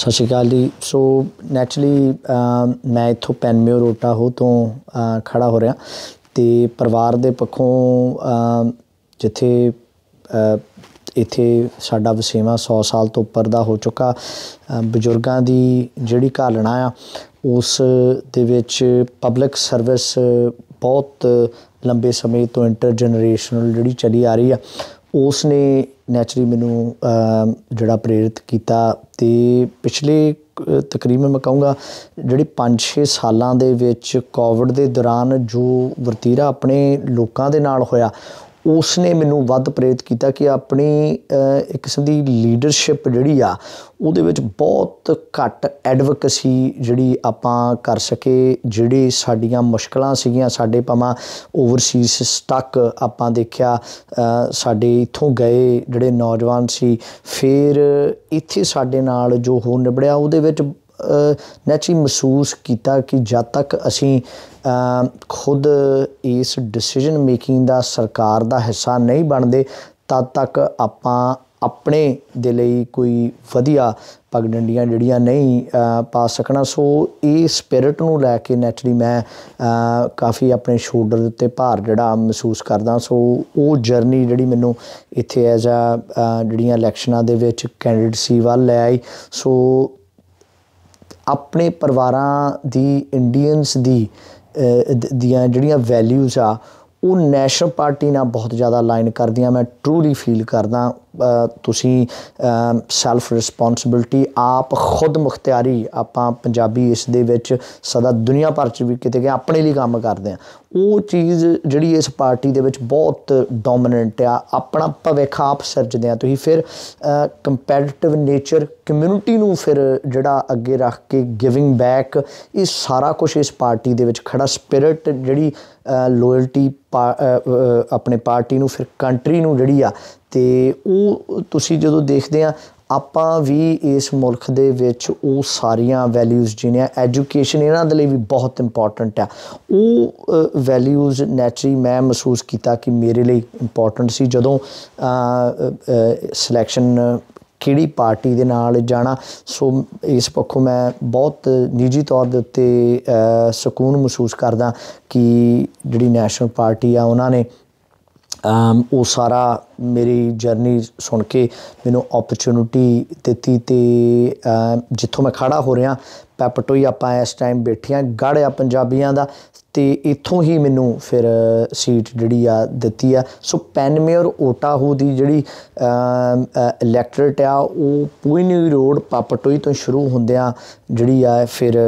ਸਤਿ ਸ਼੍ਰੀ ਅਕਾਲ ਜੀ ਸੋ ਨੈਚੁਰਲੀ ਮੈਂ ਇਥੋਂ ਪੈਨਮਿਓ ਰੋਟਾ ਹੋ ਤੋਂ ਖੜਾ ਹੋ ਰਿਹਾ ਤੇ ਪਰਿਵਾਰ ਦੇ ਪੱਖੋਂ ਜਿੱਥੇ ਇਥੇ ਸਾਡਾ ਵਸੇਵਾ 100 ਸਾਲ ਤੋਂ ਉੱਪਰ ਦਾ ਹੋ ਚੁੱਕਾ ਬਜ਼ੁਰਗਾਂ ਦੀ ਜਿਹੜੀ ਘਾਲਣਾ ਆ ਉਸ ਦੇ ਵਿੱਚ ਪਬਲਿਕ ਸਰਵਿਸ ਬਹੁਤ ਲੰਬੇ ਸਮੇਂ ਤੋਂ ਇੰਟਰ ਜਨਰੇਸ਼ਨਲ ਜਿਹੜੀ ਚੱਲੀ ਆ ਰਹੀ ਆ ਉਸ ਨੇ ਨੇਚਰਲੀ ਮੈਨੂੰ ਜਿਹੜਾ ਪ੍ਰੇਰਿਤ ਕੀਤਾ ਤੇ ਪਿਛਲੇ ਤਕਰੀਬਨ ਮੈਂ ਕਹੂੰਗਾ ਜਿਹੜੇ 5-6 ਸਾਲਾਂ ਦੇ ਵਿੱਚ ਕੋਵਿਡ ਦੇ ਦੌਰਾਨ ਜੋ ਵਰਤੀਰਾ ਆਪਣੇ ਲੋਕਾਂ ਦੇ ਨਾਲ ਹੋਇਆ ਉਸ ਨੇ ਮੈਨੂੰ ਵੱਧ ਪ੍ਰੇਰਿਤ ਕੀਤਾ ਕਿ ਆਪਣੀ ਇੱਕ ਕਿਸਮ ਦੀ ਲੀਡਰਸ਼ਿਪ ਜਿਹੜੀ ਆ ਉਹਦੇ ਵਿੱਚ ਬਹੁਤ ਘੱਟ ਐਡਵੋਕੇਸੀ ਜਿਹੜੀ ਆਪਾਂ ਕਰ ਸਕੇ ਜਿਹੜੀ ਸਾਡੀਆਂ ਮੁਸ਼ਕਲਾਂ ਸੀਗੀਆਂ ਸਾਡੇ ਪਮਾ ਓਵਰਸੀਜ਼ ਸਟਕ ਆਪਾਂ ਦੇਖਿਆ ਸਾਡੇ ਇਥੋਂ ਗਏ ਜਿਹੜੇ ਨੌਜਵਾਨ ਸੀ ਫਿਰ ਇੱਥੇ ਸਾਡੇ ਨਾਲ ਜੋ ਹੋ ਨਿਬੜਿਆ ਉਹਦੇ ਵਿੱਚ ਨੈਚੀ ਮਹਿਸੂਸ ਕੀਤਾ ਕਿ ਜਦ ਤੱਕ ਅਸੀਂ ਖੁਦ ਇਸ ਡਿਸੀਜਨ ਮੇਕਿੰਗ ਦਾ ਸਰਕਾਰ ਦਾ ਹਿੱਸਾ ਨਹੀਂ ਬਣਦੇ ਤਦ ਤੱਕ ਆਪਾਂ ਆਪਣੇ ਦੇ ਲਈ ਕੋਈ ਵਧੀਆ ਪਗਡੰਡੀਆਂ ਜਿਹੜੀਆਂ ਨਹੀਂ ਪਾ ਸਕਣਾ ਸੋ ਇਹ ਸਪਿਰਿਟ ਨੂੰ ਲੈ ਕੇ ਨੈਚਰਲੀ ਮੈਂ ਕਾਫੀ ਆਪਣੇ ਸ਼ੋਲਡਰ ਦੇ ਉੱਤੇ ਭਾਰ ਜਿਹੜਾ ਮਹਿਸੂਸ ਕਰਦਾ ਸੋ ਉਹ ਜਰਨੀ ਜਿਹੜੀ ਮੈਨੂੰ ਇੱਥੇ ਐਜ਼ ਅ ਜਿਹੜੀਆਂ ਇਲੈਕਸ਼ਨਾਂ ਦੇ ਵਿੱਚ ਕੈਂਡੀਡੇਟਸੀ ਵੱਲ ਲੈ ਆਈ ਸੋ ਆਪਣੇ ਪਰਿਵਾਰਾਂ ਦੀ ਇੰਡੀਅਨਸ ਦੀ ਦੀਆਂ ਜਿਹੜੀਆਂ ਵੈਲਿਊਜ਼ ਆ ਉਹ ਨੈਸ਼ਨਲ ਪਾਰਟੀ ਨਾਲ ਬਹੁਤ ਜ਼ਿਆਦਾ ਅਲਾਈਨ ਕਰਦੀਆਂ ਮੈਂ ਟਰੂਲੀ ਫੀਲ ਕਰਦਾ ਤੁਸੀਂ ਸੈਲਫ ਰਿਸਪੌਂਸਿਬਿਲਟੀ ਆਪ ਖੁਦ ਮੁਖਤਿਆਰੀ ਆਪਾਂ ਪੰਜਾਬੀ ਇਸ ਦੇ ਵਿੱਚ ਸਦਾ ਦੁਨੀਆ ਭਰ ਚ ਵੀ ਕਿਤੇ ਕਿ ਆਪਣੇ ਲਈ ਕੰਮ ਕਰਦੇ ਆ ਉਹ ਚੀਜ਼ ਜਿਹੜੀ ਇਸ ਪਾਰਟੀ ਦੇ ਵਿੱਚ ਬਹੁਤ ਡੋਮਿਨੈਂਟ ਆ ਆਪਣਾ ਭਵਿੱਖ ਆਪ ਸਿਰਜਦੇ ਆ ਤੁਸੀਂ ਫਿਰ ਕੰਪੈਟੀਟਿਵ ਨੇਚਰ ਕਮਿਊਨਿਟੀ ਨੂੰ ਫਿਰ ਜਿਹੜਾ ਅੱਗੇ ਰੱਖ ਕੇ ਗਿਵਿੰਗ ਬੈਕ ਇਹ ਸਾਰਾ ਕੁਝ ਇਸ ਪਾਰਟੀ ਦੇ ਵਿੱਚ ਖੜਾ ਸਪਿਰਿਟ ਜਿਹੜੀ ਲਾਇਲਟੀ ਆਪਣੇ ਪਾਰਟੀ ਨੂੰ ਫਿਰ ਕੰਟਰੀ ਨੂੰ ਜਿਹੜੀ ਆ ਤੇ ਉਹ ਤੁਸੀਂ ਜਦੋਂ ਦੇਖਦੇ ਆ ਆਪਾਂ ਵੀ ਇਸ ਮੁਲਕ ਦੇ ਵਿੱਚ ਉਹ ਸਾਰੀਆਂ ਵੈਲਿਊਜ਼ ਜਿਹੜੀਆਂ ਐਜੂਕੇਸ਼ਨ ਇਹਨਾਂ ਦੇ ਲਈ ਵੀ ਬਹੁਤ ਇੰਪੋਰਟੈਂਟ ਆ ਉਹ ਵੈਲਿਊਜ਼ ਨੈਚਰਲੀ ਮੈਂ ਮਹਿਸੂਸ ਕੀਤਾ ਕਿ ਮੇਰੇ ਲਈ ਇੰਪੋਰਟੈਂਟ ਸੀ ਜਦੋਂ ਸਿਲੈਕਸ਼ਨ ਕਿਹੜੀ ਪਾਰਟੀ ਦੇ ਨਾਲ ਜਾਣਾ ਸੋ ਇਸ ਪੱਖੋਂ ਮੈਂ ਬਹੁਤ ਨਿੱਜੀ ਤੌਰ ਦੇ ਉੱਤੇ ਸਕੂਨ ਮਹਿਸੂਸ ਕਰਦਾ ਕਿ ਜਿਹੜੀ ਨੈਸ਼ਨਲ ਪਾਰਟੀ ਆ ਉਹਨਾਂ ਨੇ ਉਹ ਸਾਰਾ ਮੇਰੀ ਜਰਨੀ ਸੁਣ ਕੇ ਮੈਨੂੰ ਓਪਰਚੁਨਿਟੀ ਦਿੱਤੀ ਤੇ ਜਿੱਥੋਂ ਮੈਂ ਖੜਾ ਹੋ ਰਿਹਾ ਪੈਪਟੋਈ ਆਪਾਂ ਇਸ ਟਾਈਮ ਬੈਠੀਆਂ ਗੜ ਆ ਪੰਜਾਬੀਆਂ ਦਾ ਤੇ ਇਥੋਂ ਹੀ ਮੈਨੂੰ ਫਿਰ ਸੀਟ ਜਿਹੜੀ ਆ ਦਿੱਤੀ ਆ ਸੋ ਪੈਨਮੇਅਰ ਓਟਾਹੂ ਦੀ ਜਿਹੜੀ ਇਲੈਕਟ੍ਰੇਟ ਆ ਉਹ ਪੁਇਨੀ ਰੋਡ ਪਾਪਟੋਈ ਤੋਂ ਸ਼ੁਰੂ ਹੁੰਦਿਆਂ ਜਿਹੜੀ ਆ ਫਿਰ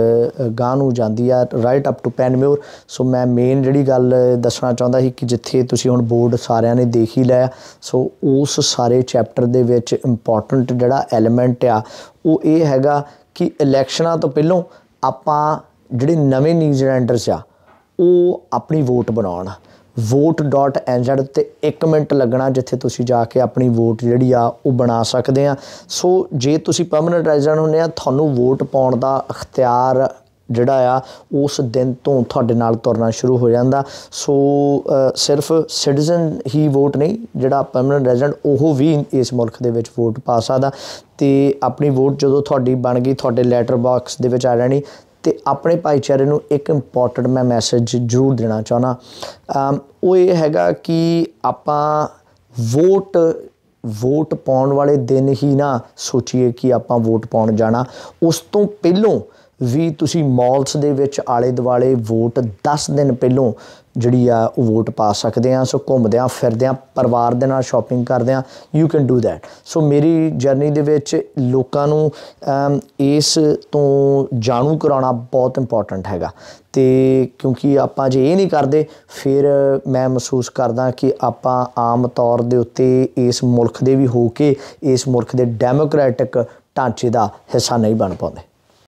ਗਾਂ ਨੂੰ ਜਾਂਦੀ ਆ ਰਾਈਟ ਅਪ ਟੂ ਪੈਨਮੇਅਰ ਸੋ ਮੈਂ ਮੇਨ ਜਿਹੜੀ ਗੱਲ ਦੱਸਣਾ ਚਾਹੁੰਦਾ ਸੀ ਕਿ ਜਿੱਥੇ ਤੁਸੀਂ ਹੁਣ ਬੋਰਡ ਸਾਰਿਆਂ ਨੇ ਦੇਖ ਹੀ ਲਿਆ ਸੋ ਉਸ ਸਾਰੇ ਚੈਪਟਰ ਦੇ ਵਿੱਚ ਇੰਪੋਰਟੈਂਟ ਜਿਹੜਾ ਐਲੀਮੈਂਟ ਆ ਉਹ ਇਹ ਹੈਗਾ ਕਿ ਇਲੈਕਸ਼ਨਾਂ ਤੋਂ ਪਹਿਲਾਂ ਆਪਾਂ ਜਿਹੜੇ ਨਵੇਂ ਨਿਊਜ਼ੀਲੈਂਡਰਸ ਆ ਉਹ ਆਪਣੀ ਵੋਟ ਬਣਾਉਣ vote.nz ਉੱਤੇ 1 ਮਿੰਟ ਲੱਗਣਾ ਜਿੱਥੇ ਤੁਸੀਂ ਜਾ ਕੇ ਆਪਣੀ ਵੋਟ ਜਿਹੜੀ ਆ ਉਹ ਬਣਾ ਸਕਦੇ ਆ ਸੋ ਜੇ ਤੁਸੀਂ ਪਰਮਨੈਂਟ ਰੈਜ਼ੀਡੈਂਟ ਹੁੰਦੇ ਆ ਤੁਹਾਨੂੰ ਵੋਟ ਪਾਉਣ ਦਾ ਅਖਤਿਆਰ ਜਿਹੜਾ ਆ ਉਸ ਦਿਨ ਤੋਂ ਤੁਹਾਡੇ ਨਾਲ ਤੁਰਨਾ ਸ਼ੁਰੂ ਹੋ ਜਾਂਦਾ ਸੋ ਸਿਰਫ ਸਿਟੀਜ਼ਨ ਹੀ ਵੋਟ ਨਹੀਂ ਜਿਹੜਾ ਪਰਮਨੈਂਟ ਰੈਜ਼ੀਡੈਂਟ ਉਹ ਵੀ ਇਸ ਮੁਲਕ ਦੇ ਵਿੱਚ ਵੋਟ ਪਾ ਸਕਦਾ ਤੇ ਆਪਣੀ ਵੋਟ ਜਦੋਂ ਤੁਹਾਡੀ ਬਣ ਗਈ ਤੁਹਾਡੇ ਲੈਟਰ ਬਾਕਸ ਦੇ ਵਿੱਚ ਆ ਜਾਣੀ ਤੇ ਆਪਣੇ ਭਾਈਚਾਰੇ ਨੂੰ ਇੱਕ ਇੰਪੋਰਟੈਂਟ ਮੈਂ ਮੈਸੇਜ ਜ਼ਰੂਰ ਦੇਣਾ ਚਾਹਣਾ ਉਹ ਇਹ ਹੈਗਾ ਕਿ ਆਪਾਂ ਵੋਟ ਵੋਟ ਪਾਉਣ ਵਾਲੇ ਦਿਨ ਹੀ ਨਾ ਸੋਚੀਏ ਕਿ ਆਪਾਂ ਵੋਟ ਪਾਉਣ ਜਾਣਾ ਉਸ ਤੋਂ ਪਹਿਲਾਂ ਵੀ ਤੁਸੀਂ ਮਾਲਸ ਦੇ ਵਿੱਚ ਆਲੇ ਦੁਆਲੇ ਵੋਟ 10 ਦਿਨ ਪਹਿਲਾਂ ਜਿਹੜੀ ਆ ਉਹ ਵੋਟ ਪਾ ਸਕਦੇ ਆ ਸੋ ਘੁੰਮਦੇ ਆ ਫਿਰਦੇ ਆ ਪਰਿਵਾਰ ਦੇ ਨਾਲ ਸ਼ਾਪਿੰਗ ਕਰਦੇ ਆ you can do that so ਮੇਰੀ ਜਰਨੀ ਦੇ ਵਿੱਚ ਲੋਕਾਂ ਨੂੰ ਇਸ ਤੋਂ ਜਾਣੂ ਕਰਾਉਣਾ ਬਹੁਤ ਇੰਪੋਰਟੈਂਟ ਹੈਗਾ ਤੇ ਕਿਉਂਕਿ ਆਪਾਂ ਜੇ ਇਹ ਨਹੀਂ ਕਰਦੇ ਫਿਰ ਮੈਂ ਮਹਿਸੂਸ ਕਰਦਾ ਕਿ ਆਪਾਂ ਆਮ ਤੌਰ ਦੇ ਉੱਤੇ ਇਸ ਮੁਲਕ ਦੇ ਵੀ ਹੋ ਕੇ ਇਸ ਮੁਲਕ ਦੇ ਡੈਮੋਕ੍ਰੈਟਿਕ ਢਾਂਚੇ ਦਾ ਹਿੱਸਾ ਨਹੀਂ ਬਣ ਪਾਉਂਦੇ